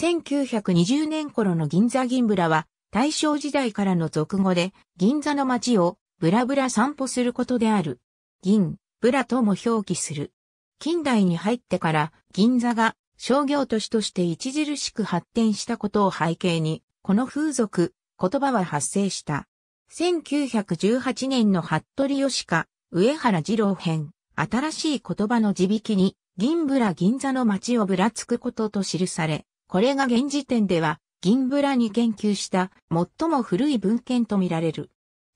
1920年頃の銀座銀ブラは、大正時代からの俗語で、銀座の街をブラブラ散歩することである。銀、ブラとも表記する。近代に入ってから銀座が商業都市として著しく発展したことを背景に、この風俗、言葉は発生した。1918年の服部義家、上原二郎編、新しい言葉の字引に、銀ブラ銀座の街をぶらつくことと記され、これが現時点では、銀ブラに研究した最も古い文献とみられる。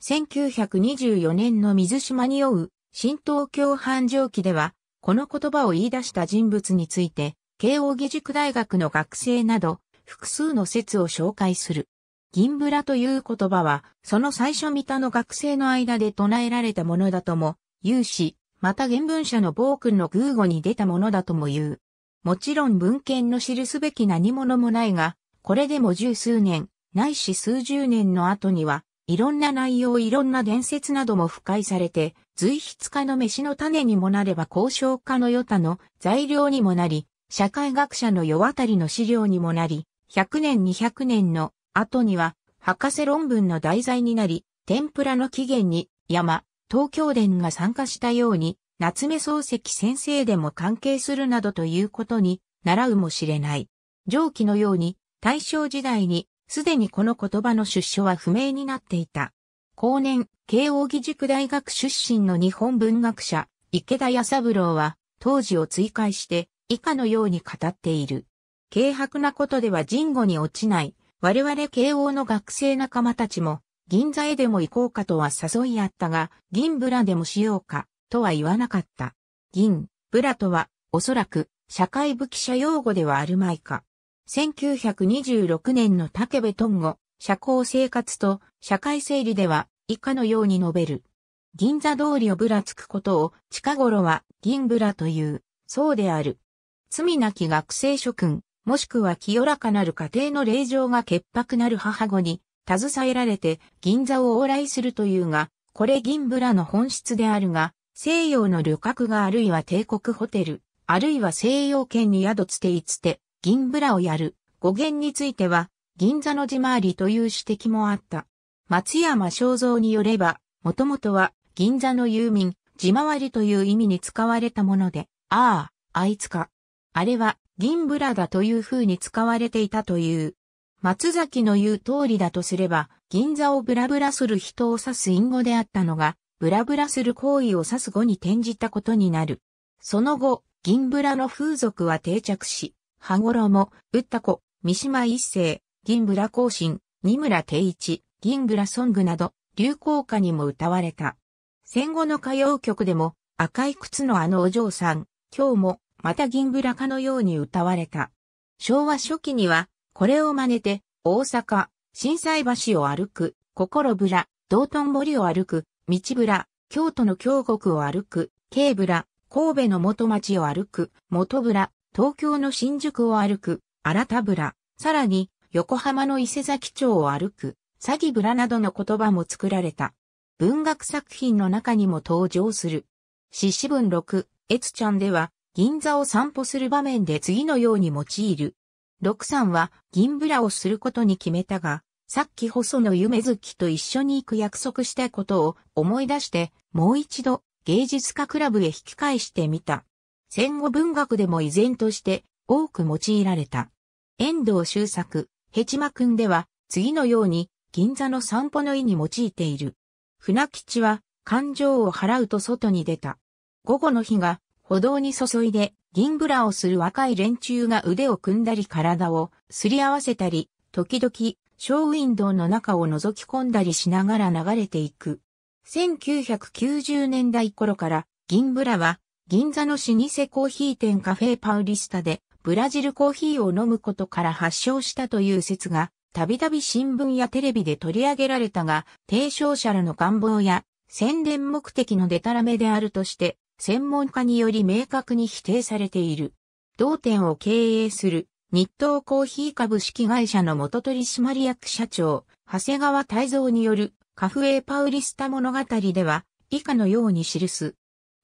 1924年の水島に酔う新東京繁盛期では、この言葉を言い出した人物について、慶應義塾大学の学生など、複数の説を紹介する。銀ブラという言葉は、その最初見たの学生の間で唱えられたものだとも、言うし、また原文者の暴君の偶語に出たものだとも言う。もちろん文献の記すべき何者もないが、これでも十数年、ないし数十年の後には、いろんな内容いろんな伝説なども腐敗されて、随筆家の飯の種にもなれば交渉家の与他の材料にもなり、社会学者の世渡りの資料にもなり、100年200年の後には、博士論文の題材になり、天ぷらの起源に山、東京伝が参加したように、夏目漱石先生でも関係するなどということに習うもしれない。上記のように大正時代にすでにこの言葉の出所は不明になっていた。後年、慶應義塾大学出身の日本文学者、池田康三郎は、当時を追加して、以下のように語っている。軽薄なことでは人語に落ちない。我々慶応の学生仲間たちも、銀座へでも行こうかとは誘いあったが、銀ブラでもしようか。とは言わなかった。銀、ブラとは、おそらく、社会武器者用語ではあるまいか。1926年の竹部トンゴ、社交生活と社会整理では、以下のように述べる。銀座通りをぶらつくことを近頃は銀ブラという、そうである。罪なき学生諸君、もしくは清らかなる家庭の令嬢が潔白なる母子に、携えられて銀座を往来するというが、これ銀ブラの本質であるが、西洋の旅客があるいは帝国ホテル、あるいは西洋圏に宿つていつて、銀ブラをやる。語源については、銀座の地回りという指摘もあった。松山正造によれば、もともとは銀座の遊民、地回りという意味に使われたもので、ああ、あいつか。あれは銀ブラだという風に使われていたという。松崎の言う通りだとすれば、銀座をブラブラする人を指す隠語であったのが、ブラブラする行為を指す語に転じたことになる。その後、銀ブラの風俗は定着し、羽衣、うった子、三島一世、銀ブラ行進、二村定一、銀ブラソングなど、流行歌にも歌われた。戦後の歌謡曲でも、赤い靴のあのお嬢さん、今日も、また銀ブラかのように歌われた。昭和初期には、これを真似て、大阪、震災橋を歩く、心ぶら、道頓堀を歩く、道ぶら、京都の京国を歩く、京ぶら、神戸の元町を歩く、元ぶら、東京の新宿を歩く、新田ぶら、さらに、横浜の伊勢崎町を歩く、詐欺ぶらなどの言葉も作られた。文学作品の中にも登場する。詩詩文六、越ちゃんでは、銀座を散歩する場面で次のように用いる。六さんは銀ぶらをすることに決めたが、さっき細野夢月と一緒に行く約束したことを思い出して、もう一度芸術家クラブへ引き返してみた。戦後文学でも依然として多く用いられた。遠藤周作、ヘチマくんでは次のように銀座の散歩の意に用いている。船吉は感情を払うと外に出た。午後の日が歩道に注いで銀ブラをする若い連中が腕を組んだり体をすり合わせたり、時々ショーウィンドウの中を覗き込んだりしながら流れていく。1990年代頃から銀ブラは銀座の老舗コーヒー店カフェパウリスタでブラジルコーヒーを飲むことから発症したという説がたびたび新聞やテレビで取り上げられたが提唱者らの願望や宣伝目的のデタラメであるとして専門家により明確に否定されている。同店を経営する日東コーヒー株式会社の元取締役社長、長谷川泰造によるカフェパウリスタ物語では以下のように記す。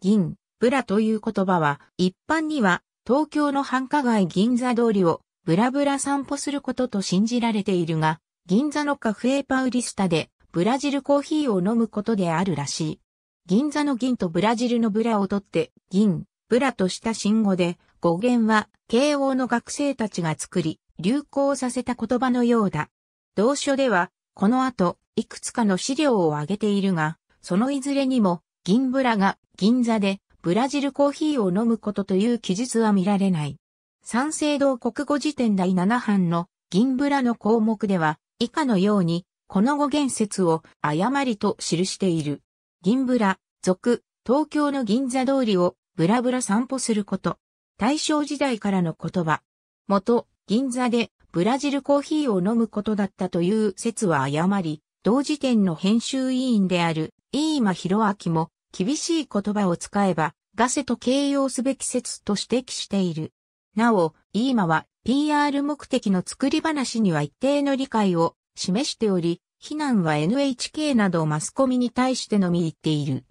銀、ブラという言葉は一般には東京の繁華街銀座通りをブラブラ散歩することと信じられているが、銀座のカフェパウリスタでブラジルコーヒーを飲むことであるらしい。銀座の銀とブラジルのブラを取って銀、ブラとした信号で語源は、慶応の学生たちが作り、流行させた言葉のようだ。同書では、この後、いくつかの資料を挙げているが、そのいずれにも、銀ブラが銀座でブラジルコーヒーを飲むことという記述は見られない。三省堂国語辞典第7版の銀ブラの項目では、以下のように、この語源説を誤りと記している。銀ブラ、俗、東京の銀座通りをブラブラ散歩すること。大正時代からの言葉。元、銀座でブラジルコーヒーを飲むことだったという説は誤り、同時点の編集委員である飯間博明も厳しい言葉を使えばガセと形容すべき説と指摘している。なお、飯間は PR 目的の作り話には一定の理解を示しており、非難は NHK などマスコミに対してのみ言っている。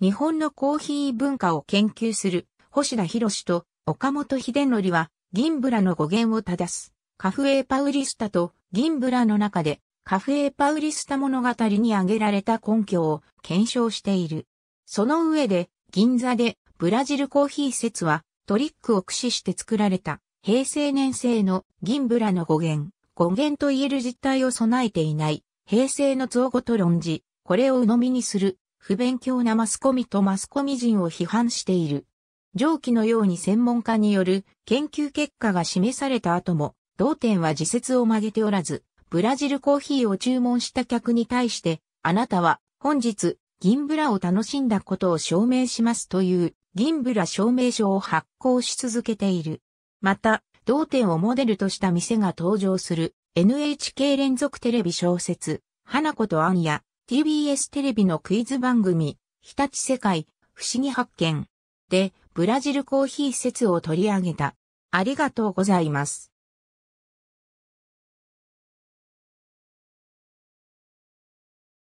日本のコーヒー文化を研究する星田博と岡本秀則は、銀ブラの語源を正す、カフエーパウリスタと銀ブラの中で、カフエーパウリスタ物語に挙げられた根拠を検証している。その上で、銀座でブラジルコーヒー説はトリックを駆使して作られた平成年製の銀ブラの語源、語源と言える実態を備えていない平成の造語と論じ、これを鵜呑みにする不勉強なマスコミとマスコミ人を批判している。上記のように専門家による研究結果が示された後も、同店は自説を曲げておらず、ブラジルコーヒーを注文した客に対して、あなたは本日、銀ブラを楽しんだことを証明しますという銀ブラ証明書を発行し続けている。また、同店をモデルとした店が登場する NHK 連続テレビ小説、花子とアンや TBS テレビのクイズ番組、日立世界、不思議発見。で、ブラジルコーヒー施設を取り上げた。ありがとうございます。